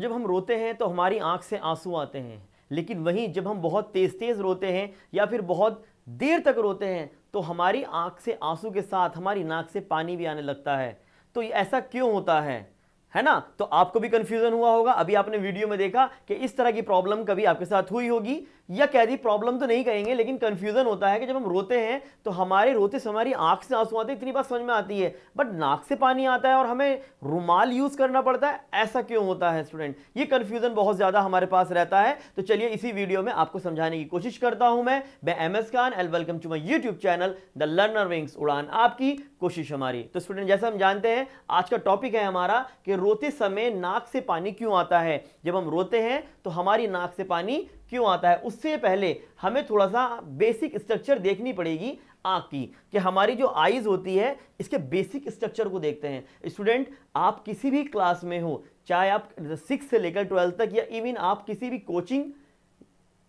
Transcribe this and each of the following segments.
जब हम रोते हैं तो हमारी आंख से आंसू आते हैं लेकिन वहीं जब हम बहुत तेज़ तेज़ रोते हैं या फिर बहुत देर तक रोते हैं तो हमारी आंख से आंसू के साथ हमारी नाक से पानी भी आने लगता है तो ऐसा क्यों होता है है ना तो आपको भी कंफ्यूजन हुआ होगा अभी आपने वीडियो में देखा कि इस तरह की प्रॉब्लम कभी आपके साथ हुई होगी या कह दी प्रॉब्लम तो नहीं कहेंगे लेकिन कन्फ्यूजन होता है कि जब हम रोते हैं तो हमारे रोते से हमारी आँख से आंसू आते हैं इतनी बात समझ में आती है बट नाक से पानी आता है और हमें रुमाल यूज़ करना पड़ता है ऐसा क्यों होता है स्टूडेंट ये कन्फ्यूज़न बहुत ज़्यादा हमारे पास रहता है तो चलिए इसी वीडियो में आपको समझाने की कोशिश करता हूँ मैं मैं M S Khan L welcome to my YouTube channel the learner wings उड़ान आपकी कोशिश हमारी तो स्टूडेंट जैसा हम जानते हैं आज का टॉपिक है हमारा कि रोते समय नाक से पानी क्यों आता है जब हम रोते हैं तो हमारी नाक से पानी क्यों आता है उससे पहले हमें थोड़ा सा बेसिक स्ट्रक्चर देखनी पड़ेगी आँख की कि हमारी जो आइज़ होती है इसके बेसिक स्ट्रक्चर को देखते हैं स्टूडेंट आप किसी भी क्लास में हो चाहे आप सिक्स से लेकर ट्वेल्थ तक या इवन आप किसी भी कोचिंग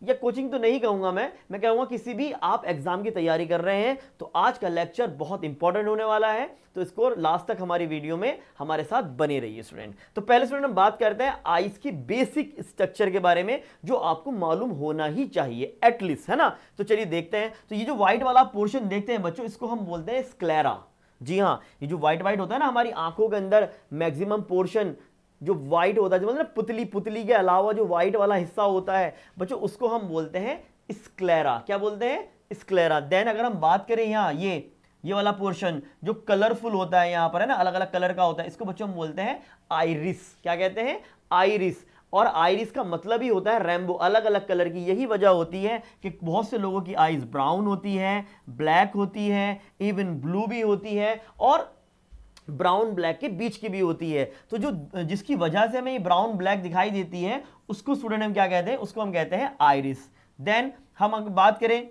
या कोचिंग तो नहीं कहूंगा मैं मैं कहूंगा किसी भी आप एग्ज़ाम की तैयारी कर रहे हैं तो आज का लेक्चर बहुत इंपॉर्टेंट होने वाला है तो इसको लास्ट तक हमारी वीडियो में हमारे साथ बने रहिए स्टूडेंट तो पहले स्टूडेंट हम बात करते हैं आइस की बेसिक स्ट्रक्चर के बारे में जो आपको मालूम होना ही चाहिए एटलीस्ट है ना तो चलिए देखते हैं तो ये जो व्हाइट वाला पोर्शन देखते हैं बच्चों इसको हम बोलते हैं स्क्लेरा जी हाँ ये जो व्हाइट व्हाइट होता है ना हमारी आंखों के अंदर मैक्सिमम पोर्शन जो वाइट होता है जो मतलब ना पुतली पुतली के अलावा जो वाइट वाला हिस्सा होता है बच्चों उसको हम बोलते हैं स्क्लेरा क्या बोलते हैं स्क्लेरा देन अगर हम बात करें यहाँ ये ये वाला पोर्शन जो कलरफुल होता है यहाँ पर है ना अलग अलग कलर का होता है इसको बच्चों हम बोलते हैं आइरिस क्या कहते हैं आइरिस और आइरिस का मतलब ही होता है रेम्बो अलग अलग कलर की यही वजह होती है कि बहुत से लोगों की आइज ब्राउन होती है ब्लैक होती है इवन ब्लू भी होती है और ब्राउन ब्लैक के बीच की भी होती है तो जो जिसकी वजह से हमें ये ब्राउन ब्लैक दिखाई देती है उसको स्टूडेंट हम क्या कहते हैं उसको हम कहते हैं आयरिस देन हम बात करें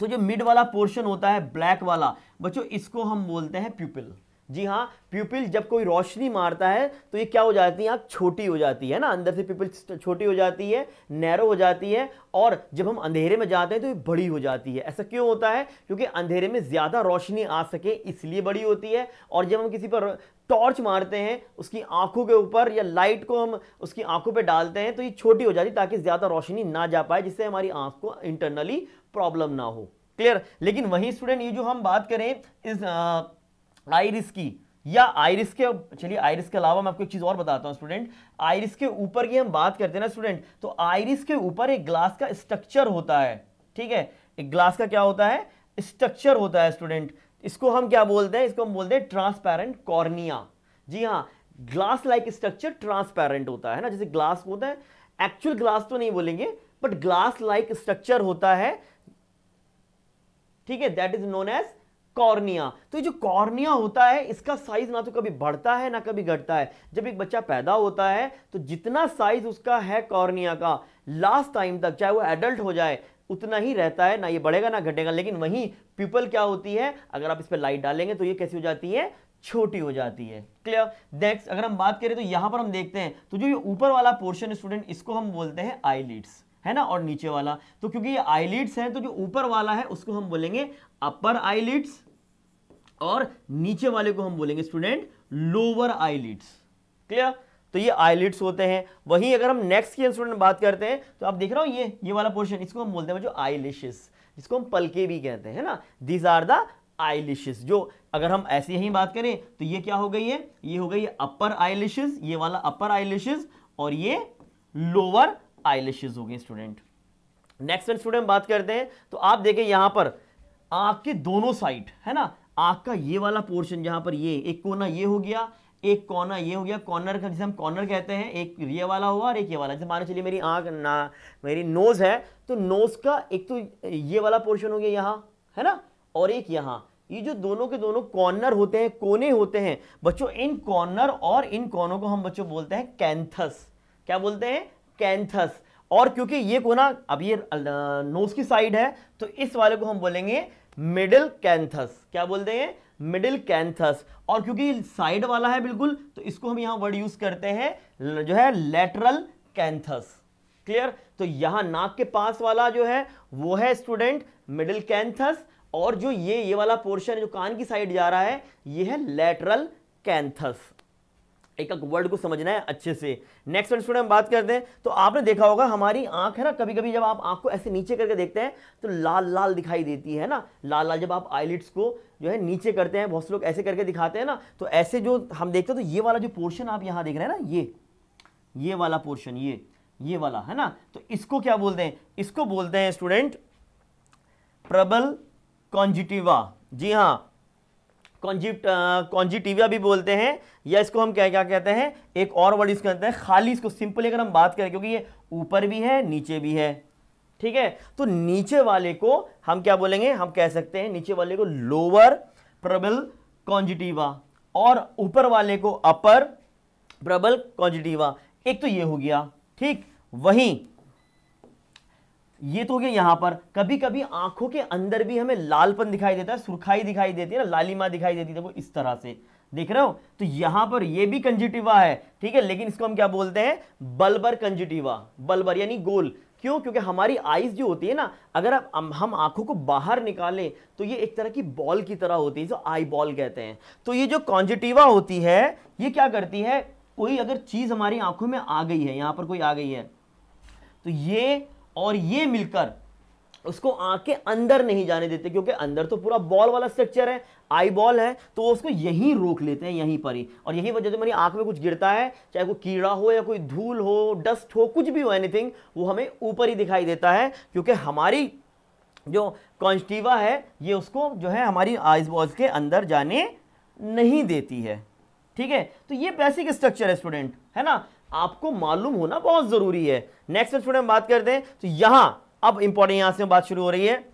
तो जो मिड वाला पोर्शन होता है ब्लैक वाला बच्चों इसको हम बोलते हैं प्यूपिल जी हाँ प्यूपिल जब कोई रोशनी मारता है तो ये क्या हो जाती है आँख छोटी हो जाती है ना अंदर से प्यूपिल छोटी हो जाती है नैरो हो जाती है और जब हम अंधेरे में जाते हैं तो ये बड़ी हो जाती है ऐसा क्यों होता है क्योंकि अंधेरे में ज़्यादा रोशनी आ सके इसलिए बड़ी होती है और जब हम किसी पर टॉर्च मारते हैं उसकी आंखों के ऊपर या लाइट को हम उसकी आंखों पे डालते हैं तो ये छोटी हो जाती है ताकि ज़्यादा रोशनी ना जा पाए जिससे हमारी आंख को इंटरनली प्रॉब्लम ना हो क्लियर लेकिन वही स्टूडेंट ये जो हम बात करें इस आ, आयरिस की या आयरिस के चलिए आयरिस के अलावा मैं आपको एक चीज़ और बताता हूँ स्टूडेंट आयरिस के ऊपर की हम बात करते हैं ना स्टूडेंट तो आयरिस के ऊपर एक ग्लास का स्ट्रक्चर होता है ठीक है एक ग्लास का क्या होता है स्ट्रक्चर होता है स्टूडेंट इसको हम क्या बोलते हैं इसको हम बोलते हैं ट्रांसपेरेंट कॉर्निया जी हाँ ग्लास लाइक स्ट्रक्चर ट्रांसपेरेंट होता है ना जैसे ग्लास होता है एक्चुअल ग्लास तो नहीं बोलेंगे बट ग्लास लाइक स्ट्रक्चर होता है ठीक है that is known as cornea तो ये जो कॉर्निया होता है इसका साइज ना तो कभी बढ़ता है ना कभी घटता है जब एक बच्चा पैदा होता है तो जितना साइज उसका है कॉर्निया का लास्ट टाइम तक चाहे वो एडल्ट हो जाए उतना ही रहता है ना ये बढ़ेगा ना घटेगा लेकिन वहीं पीपल क्या होती है अगर आप इस पर लाइट डालेंगे तो ये कैसी हो जाती है छोटी हो जाती है क्लियर नेक्स्ट अगर हम बात करें तो यहां पर हम देखते हैं तो जो ये ऊपर वाला पोर्शन स्टूडेंट इसको हम बोलते हैं आईलिट्स है ना और नीचे वाला तो क्योंकि ये आईलिड्स हैं तो जो ऊपर वाला है उसको हम बोलेंगे अपर आईलिड्स और नीचे वाले को हम बोलेंगे स्टूडेंट लोअर आईलिड्स क्लियर तो ये आईलिड्स होते हैं वहीं अगर हम नेक्स्ट की स्टूडेंट बात करते हैं तो आप देख रहे हो ये ये वाला पोर्शन इसको हम बोलते हैं जो आईलिशेस जिसको हम पलके भी कहते हैं ना दीज आर द आईलिशिस जो अगर हम ऐसे ही बात करें तो ये क्या हो गई है ये हो गई अपर आईलिशिस ये वाला अपर आईलिशेस और ये लोअर आई हो गई स्टूडेंट नेक्स्ट वन स्टूडेंट बात करते हैं तो आप देखें यहां पर आंख के दोनों साइड है ना आंख का ये वाला पोर्शन जहाँ पर ये एक कोना ये हो गया एक कोना ये हो गया कॉर्नर का जिसे हम कॉर्नर कहते हैं एक ये वाला हुआ और एक ये वाला जैसे मानो चलिए मेरी आंख ना मेरी नोज़ है तो नोज़ का एक तो ये वाला पोर्शन हो गया यहाँ है ना और एक यहाँ ये जो दोनों के दोनों कॉर्नर होते हैं कोने होते हैं बच्चों इन कॉर्नर और इन कोनों को हम बच्चों बोलते हैं कैंथस क्या बोलते हैं कैंथस और क्योंकि ये कोना अब ये नोज की साइड है तो इस वाले को हम बोलेंगे मिडिल कैंथस क्या बोल देंगे मिडिल कैंथस और क्योंकि साइड वाला है बिल्कुल तो इसको हम यहां वर्ड यूज करते हैं जो है लेटरल कैंथस क्लियर तो यहां नाक के पास वाला जो है वो है स्टूडेंट मिडिल कैंथस और जो ये ये वाला पोर्शन जो कान की साइड जा रहा है ये है लेटरल कैंथस एक एक वर्ड को समझना है अच्छे से नेक्स्ट वर्ड स्टूडेंट हम बात करते हैं तो आपने देखा होगा हमारी आंख है ना कभी कभी जब आप आंख को ऐसे नीचे करके देखते हैं तो लाल लाल दिखाई देती है ना लाल लाल जब आप आईलिट्स को जो है नीचे करते हैं बहुत से लोग ऐसे करके दिखाते हैं ना तो ऐसे जो हम देखते हैं तो ये वाला जो पोर्शन आप यहाँ देख रहे हैं ना ये ये वाला पोर्शन ये ये वाला है ना तो इसको क्या बोलते हैं इसको बोलते हैं स्टूडेंट प्रबल कॉन्जिटिवा जी हाँ कॉन्जिट कॉन्जिटिविया भी बोलते हैं या इसको हम क्या क्या कहते हैं एक और वर्ड इसको कहते हैं खाली इसको सिंपल अगर हम बात करें क्योंकि ये ऊपर भी है नीचे भी है ठीक है तो नीचे वाले को हम क्या बोलेंगे हम कह सकते हैं नीचे वाले को लोअर प्रबल कॉन्जिटिवा और ऊपर वाले को अपर प्रबल कॉन्जिटिवा एक तो ये हो गया ठीक वहीं ये तो हो गया यहाँ पर कभी कभी आंखों के अंदर भी हमें लालपन दिखाई देता है सुर्खाई दिखाई देती है ना लालिमा दिखाई देती है वो इस तरह से देख रहे हो तो यहाँ पर ये भी कंजिटिवा है ठीक है लेकिन इसको हम क्या बोलते हैं बल्बर कंजिटिवा बल्बर यानी गोल क्यों क्योंकि हमारी आइज़ जो होती है ना अगर आप हम आंखों को बाहर निकालें तो ये एक तरह की बॉल की तरह होती है जो आई बॉल कहते हैं तो ये जो कॉन्जिटिवा होती है ये क्या करती है कोई अगर चीज़ हमारी आंखों में आ गई है यहां पर कोई आ गई है तो ये और ये मिलकर उसको आंख के अंदर नहीं जाने देते क्योंकि अंदर तो पूरा बॉल वाला स्ट्रक्चर है आई बॉल है तो उसको यहीं रोक लेते हैं यहीं पर ही और यही वजह से मेरी आंख में कुछ गिरता है चाहे कोई कीड़ा हो या कोई धूल हो डस्ट हो कुछ भी हो एनीथिंग वो हमें ऊपर ही दिखाई देता है क्योंकि हमारी जो कॉन्स्टिवा है ये उसको जो है हमारी आइज बॉल के अंदर जाने नहीं देती है ठीक है तो ये बेसिक स्ट्रक्चर है स्टूडेंट है ना आपको मालूम होना बहुत ज़रूरी है नेक्स्ट स्टूडेंट बात करते हैं तो यहां अब इंपॉर्टेंट यहां से बात शुरू हो रही है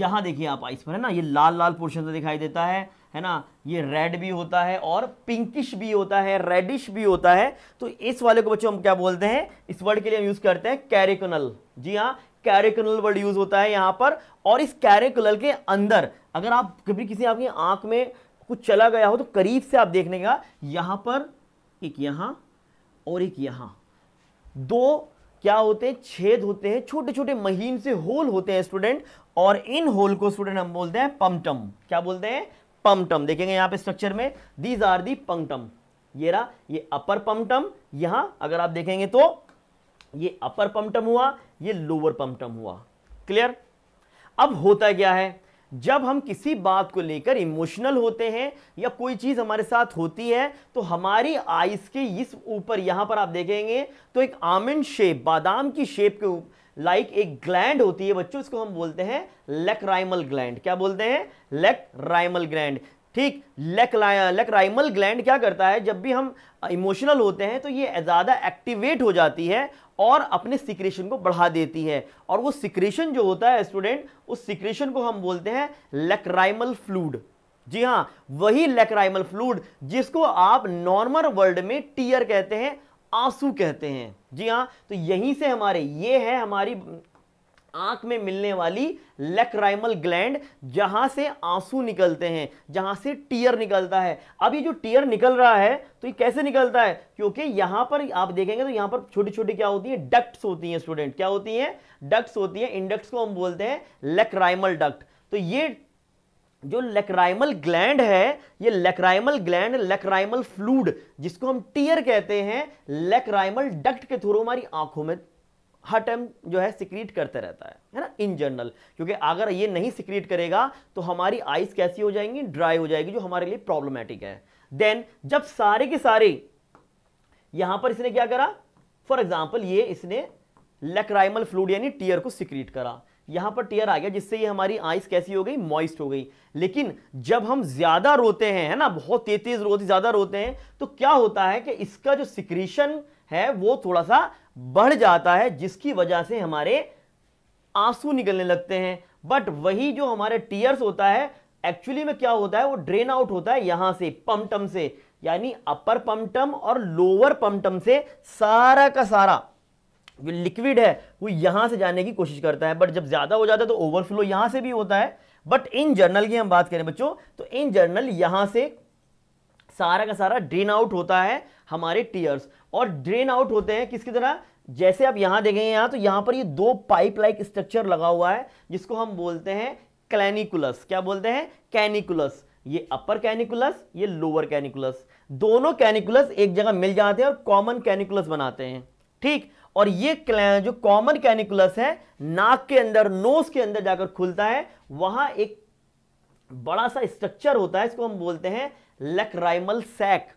यहां देखिए आप आइस पर है ना ये लाल लाल पोर्शन से दिखाई देता है है ना ये रेड भी होता है और पिंकिश भी होता है रेडिश भी होता है तो इस वाले को बच्चों हम क्या बोलते हैं इस वर्ड के लिए हम यूज़ करते हैं कैरिकनल जी हाँ कैरिकुलर वर्ड यूज होता है यहां पर और इस कैरिकुलर के अंदर अगर आप कभी किसी आपकी आंख में कुछ चला गया हो तो करीब से आप देखने का हाँ, यहां पर एक यहां और एक यहां दो क्या होते हैं छेद होते हैं छोटे छोटे महीन से होल होते हैं स्टूडेंट और इन होल को स्टूडेंट हम बोलते हैं पमटम क्या बोलते हैं पमटम देखेंगे यहां पे स्ट्रक्चर में दीज आर दी पंक्टम ये रहा ये अपर पमटम यहां अगर आप देखेंगे तो ये अपर पमटम हुआ ये लोअर पमटम हुआ क्लियर अब होता क्या है जब हम किसी बात को लेकर इमोशनल होते हैं या कोई चीज़ हमारे साथ होती है तो हमारी आइस के इस ऊपर यहां पर आप देखेंगे तो एक आमंड शेप बादाम की शेप के ऊपर लाइक like एक ग्लैंड होती है बच्चों इसको हम बोलते हैं राइमल ग्लैंड क्या बोलते हैं राइमल ग्लैंड ठीक लेकराइमल ग्लैंड क्या करता है जब भी हम इमोशनल होते हैं तो ये ज़्यादा एक्टिवेट हो जाती है और अपने सिक्रेशन को बढ़ा देती है और वो सिक्रेशन जो होता है स्टूडेंट उस सिक्रेशन को हम बोलते हैं लेकराइमल फ्लूड जी हाँ वही लेकराइमल फ्लूड जिसको आप नॉर्मल वर्ल्ड में टीयर कहते हैं आंसू कहते हैं जी हाँ तो यहीं से हमारे ये है हमारी आंख में मिलने वाली लेक्राइमल ग्लैंड जहां से आंसू निकलते हैं जहां से टीयर निकलता है अब ये जो टीयर निकल रहा है तो ये कैसे निकलता है क्योंकि यहां पर आप देखेंगे तो यहां पर छोटी छोटी क्या होती है डक्ट्स होती हैं स्टूडेंट क्या होती हैं डक्ट्स होती हैं इन को हम बोलते हैं लेक्राइमल डक्ट तो ये जो लेक्राइमल ग्लैंड है ये लेक्राइमल ग्लैंड लेक्राइमल फ्लूड जिसको हम टीयर कहते हैं लेक्राइमल डक्ट के थ्रू हमारी आंखों में हर टाइम जो है सिक्रीट करते रहता है है ना इन जनरल क्योंकि अगर ये नहीं सिक्रीट करेगा तो हमारी आइस कैसी हो जाएंगी ड्राई हो जाएगी जो हमारे लिए प्रॉब्लमेटिक है देन जब सारे के सारे यहां पर इसने क्या करा फॉर एग्जाम्पल ये इसने लेक्राइमल फ्लूड यानी टीयर को सिक्रीट करा यहां पर टीयर आ गया जिससे ये हमारी आइस कैसी हो गई मॉइस्ट हो गई लेकिन जब हम ज्यादा रोते हैं है ना बहुत तेज तेज रोते ज्यादा रोते हैं तो क्या होता है कि इसका जो सिक्रीशन है वो थोड़ा सा बढ़ जाता है जिसकी वजह से हमारे आंसू निकलने लगते हैं बट वही जो हमारे टीयर्स होता है एक्चुअली में क्या होता है वो ड्रेन आउट होता है यहां से पमटम से यानी अपर पमटम और लोअर पमटम से सारा का सारा जो लिक्विड है वो यहां से जाने की कोशिश करता है बट जब ज्यादा हो जाता है तो ओवरफ्लो यहां से भी होता है बट इन जर्नल की हम बात करें बच्चों तो इन जर्नल यहां से सारा का सारा ड्रेन आउट होता है हमारे टीयर्स और ड्रेन आउट होते हैं किसकी तरह जैसे आप यहां देखेंगे यहां तो यहां पर ये दो पाइप लाइक स्ट्रक्चर लगा हुआ है जिसको हम बोलते हैं क्लैनिकुलस क्या बोलते हैं कैनिकुलस ये अपर कैनिकुलस ये लोअर कैनिकुलस दोनों कैनिकुलस एक जगह मिल जाते हैं और कॉमन कैनिकुलस बनाते हैं ठीक और ये जो कॉमन कैनिकुलस है नाक के अंदर नोज के अंदर जाकर खुलता है वहां एक बड़ा सा स्ट्रक्चर होता है इसको हम बोलते हैं लेक्राइमल सैक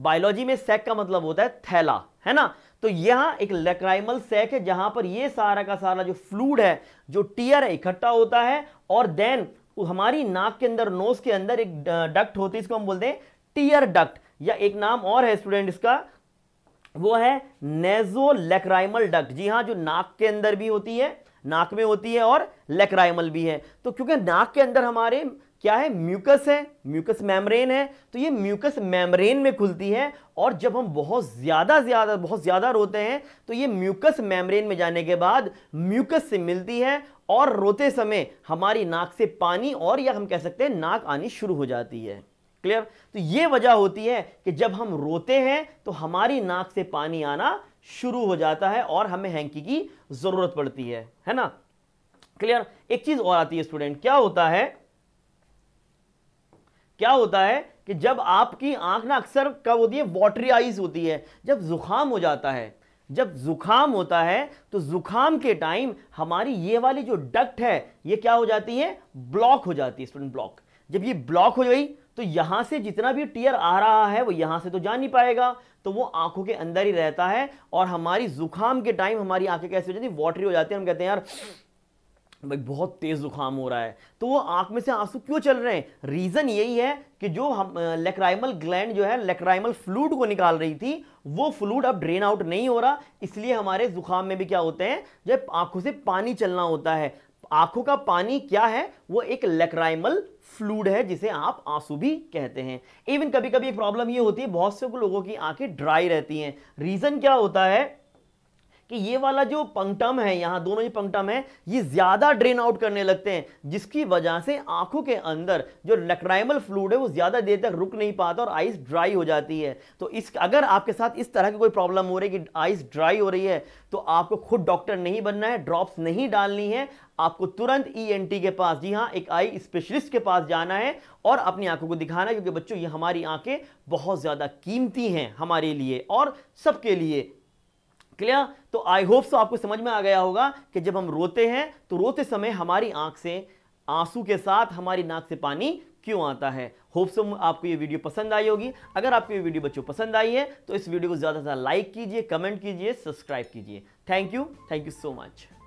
बायोलॉजी में सैक का मतलब होता है थैला है ना तो यहां एक लेक्राइमल सैक है जहां पर ये सारा का सारा जो फ्लूड है जो टीयर है इकट्ठा होता है और देन हमारी नाक के अंदर नोज के अंदर एक डक्ट होती है इसको हम बोलते हैं टीयर डक्ट या एक नाम और है स्टूडेंट इसका वो है नेजो लेक्राइमल डक्ट जी हाँ जो नाक के अंदर भी होती है नाक में होती है और लेक्राइमल भी है तो क्योंकि नाक के अंदर हमारे क्या है म्यूकस है म्यूकस मेम्ब्रेन है तो ये म्यूकस मेम्ब्रेन में खुलती है और जब हम बहुत ज़्यादा ज़्यादा बहुत ज़्यादा रोते हैं तो ये म्यूकस मेम्ब्रेन में जाने के बाद म्यूकस से मिलती है और रोते समय हमारी नाक से पानी और या हम कह सकते हैं नाक आनी शुरू हो जाती है क्लियर तो ये वजह होती है कि जब हम रोते हैं तो हमारी नाक से पानी आना शुरू हो जाता है और हमें हैंकी की ज़रूरत पड़ती है है ना क्लियर एक चीज़ और आती है स्टूडेंट क्या होता है क्या होता है कि जब आपकी आंख ना अक्सर कब होती है वॉटरी आइज होती है जब जुकाम हो जाता है जब जुकाम होता है तो जुकाम के टाइम हमारी ये वाली जो डक्ट है ये क्या हो जाती है ब्लॉक हो जाती है स्टूडेंट ब्लॉक जब ये ब्लॉक हो गई तो यहां से जितना भी टीयर आ रहा है वो यहां से तो जा नहीं पाएगा तो वो आंखों के अंदर ही रहता है और हमारी जुकाम के टाइम हमारी आंखें कैसे हो जाती है वॉटरी हो जाती है हम कहते हैं यार भाई मतलब बहुत तेज़ जुकाम हो रहा है तो वो आंख में से आंसू क्यों चल रहे हैं रीज़न यही है कि जो हम लेक्राइमल ग्लैंड जो है लेक्राइमल फ्लूड को निकाल रही थी वो फ्लूड अब ड्रेन आउट नहीं हो रहा इसलिए हमारे जुकाम में भी क्या होते हैं जब आंखों से पानी चलना होता है आंखों का पानी क्या है वो एक लेक्राइमल फ्लूड है जिसे आप आंसू भी कहते हैं इवन कभी कभी एक प्रॉब्लम ये होती है बहुत से लोगों की आंखें ड्राई रहती हैं रीज़न क्या होता है कि ये वाला जो पंक्टम है यहाँ दोनों ही पंक्टम है ये ज़्यादा ड्रेन आउट करने लगते हैं जिसकी वजह से आंखों के अंदर जो लेक्राइमल फ्लूड है वो ज़्यादा देर तक रुक नहीं पाता और आइस ड्राई हो जाती है तो इस अगर आपके साथ इस तरह की कोई प्रॉब्लम हो रही है कि आइस ड्राई हो रही है तो आपको खुद डॉक्टर नहीं बनना है ड्रॉप्स नहीं डालनी है आपको तुरंत ई e के पास जी हाँ एक आई स्पेशलिस्ट के पास जाना है और अपनी आंखों को दिखाना है क्योंकि बच्चों ये हमारी आंखें बहुत ज़्यादा कीमती हैं हमारे लिए और सबके लिए क्लियर तो आई होप सो आपको समझ में आ गया होगा कि जब हम रोते हैं तो रोते समय हमारी आंख से आंसू के साथ हमारी नाक से पानी क्यों आता है होप सो आपको ये वीडियो पसंद आई होगी अगर आपको ये वीडियो बच्चों पसंद आई है तो इस वीडियो को ज़्यादा से ज़्यादा लाइक कीजिए कमेंट कीजिए सब्सक्राइब कीजिए thank you thank you so much